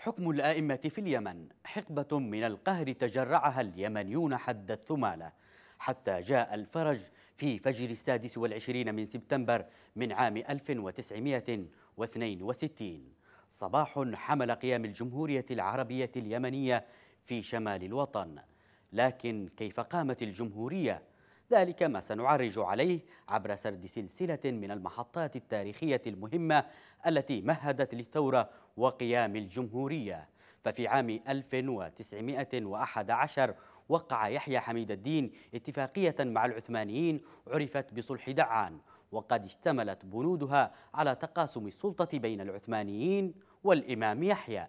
حكم الآئمة في اليمن حقبة من القهر تجرعها اليمنيون حد الثمالة حتى جاء الفرج في فجر السادس والعشرين من سبتمبر من عام 1962 صباح حمل قيام الجمهورية العربية اليمنية في شمال الوطن لكن كيف قامت الجمهورية ذلك ما سنعرج عليه عبر سرد سلسلة من المحطات التاريخية المهمة التي مهدت للثورة وقيام الجمهورية ففي عام 1911 وقع يحيى حميد الدين اتفاقية مع العثمانيين عرفت بصلح دعان وقد اشتملت بنودها على تقاسم السلطة بين العثمانيين والإمام يحيى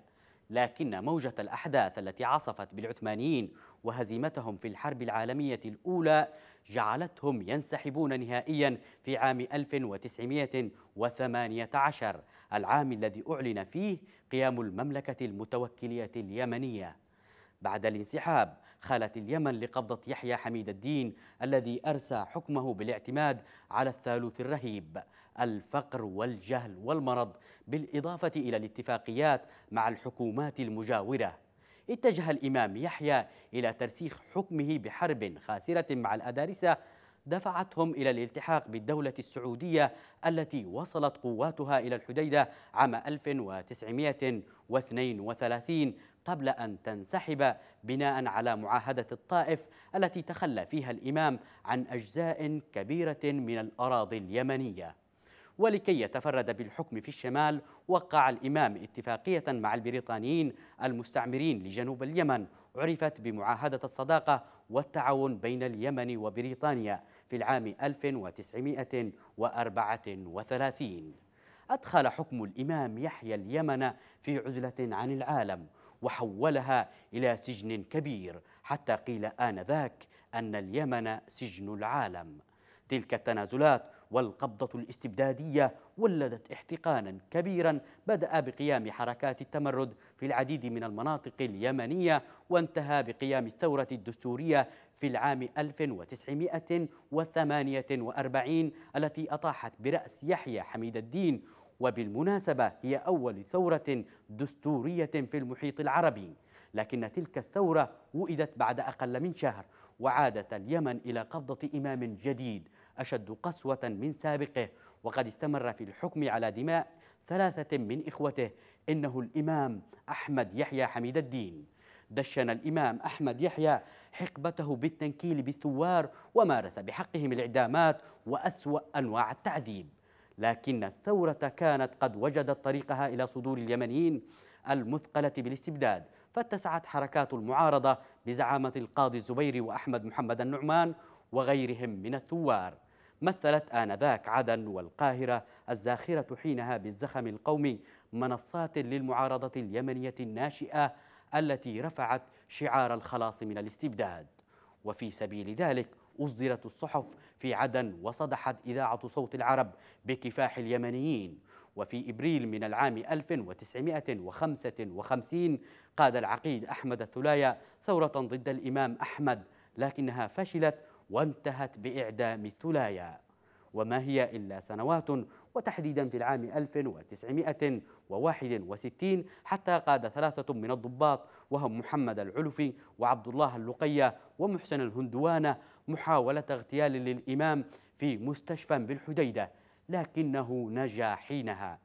لكن موجة الأحداث التي عصفت بالعثمانيين وهزيمتهم في الحرب العالمية الأولى جعلتهم ينسحبون نهائيا في عام 1918 العام الذي أعلن فيه قيام المملكة المتوكلية اليمنية بعد الانسحاب خالت اليمن لقبضة يحيى حميد الدين الذي أرسى حكمه بالاعتماد على الثالوث الرهيب الفقر والجهل والمرض بالإضافة إلى الاتفاقيات مع الحكومات المجاورة اتجه الإمام يحيى إلى ترسيخ حكمه بحرب خاسرة مع الأدارسة دفعتهم إلى الالتحاق بالدولة السعودية التي وصلت قواتها إلى الحديدة عام 1932 قبل أن تنسحب بناء على معاهدة الطائف التي تخلى فيها الإمام عن أجزاء كبيرة من الأراضي اليمنية ولكي يتفرد بالحكم في الشمال وقع الإمام اتفاقية مع البريطانيين المستعمرين لجنوب اليمن عرفت بمعاهدة الصداقة والتعاون بين اليمن وبريطانيا في العام 1934 أدخل حكم الإمام يحيى اليمن في عزلة عن العالم وحولها إلى سجن كبير حتى قيل آنذاك أن اليمن سجن العالم تلك التنازلات والقبضة الاستبدادية ولدت احتقانا كبيرا بدأ بقيام حركات التمرد في العديد من المناطق اليمنية وانتهى بقيام الثورة الدستورية في العام 1948 التي أطاحت برأس يحيى حميد الدين وبالمناسبة هي أول ثورة دستورية في المحيط العربي لكن تلك الثورة وئدت بعد أقل من شهر وعادت اليمن إلى قبضة إمام جديد أشد قسوة من سابقه وقد استمر في الحكم على دماء ثلاثة من إخوته إنه الإمام أحمد يحيى حميد الدين دشن الإمام أحمد يحيى حقبته بالتنكيل بالثوار ومارس بحقهم الإعدامات وأسوأ أنواع التعذيب لكن الثورة كانت قد وجدت طريقها إلى صدور اليمنيين المثقلة بالاستبداد فاتسعت حركات المعارضة بزعامة القاضي الزبيري وأحمد محمد النعمان وغيرهم من الثوار مثلت آنذاك عدن والقاهرة الزاخرة حينها بالزخم القومي منصات للمعارضة اليمنية الناشئة التي رفعت شعار الخلاص من الاستبداد وفي سبيل ذلك أصدرت الصحف في عدن وصدحت إذاعة صوت العرب بكفاح اليمنيين وفي إبريل من العام 1955 قاد العقيد أحمد الثلايا ثورة ضد الإمام أحمد لكنها فشلت وانتهت بإعدام الثلايا وما هي إلا سنوات وتحديدا في العام 1961 حتى قاد ثلاثة من الضباط وهم محمد العلفي وعبد الله اللقية ومحسن الهندوانة محاولة اغتيال للإمام في مستشفى بالحديدة لكنه نجا حينها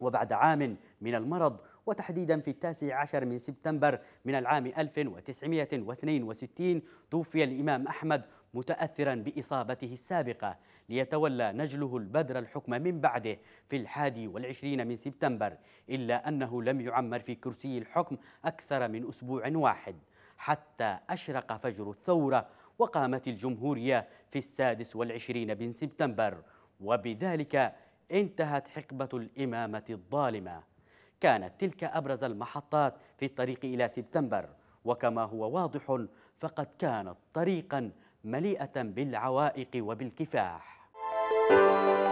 وبعد عام من المرض وتحديدا في التاسع عشر من سبتمبر من العام 1962 توفي الإمام أحمد متأثرا بإصابته السابقة ليتولى نجله البدر الحكم من بعده في الحادي والعشرين من سبتمبر إلا أنه لم يعمر في كرسي الحكم أكثر من أسبوع واحد حتى أشرق فجر الثورة وقامت الجمهورية في السادس والعشرين من سبتمبر وبذلك انتهت حقبة الإمامة الظالمة كانت تلك أبرز المحطات في الطريق إلى سبتمبر وكما هو واضح فقد كانت طريقا مليئة بالعوائق وبالكفاح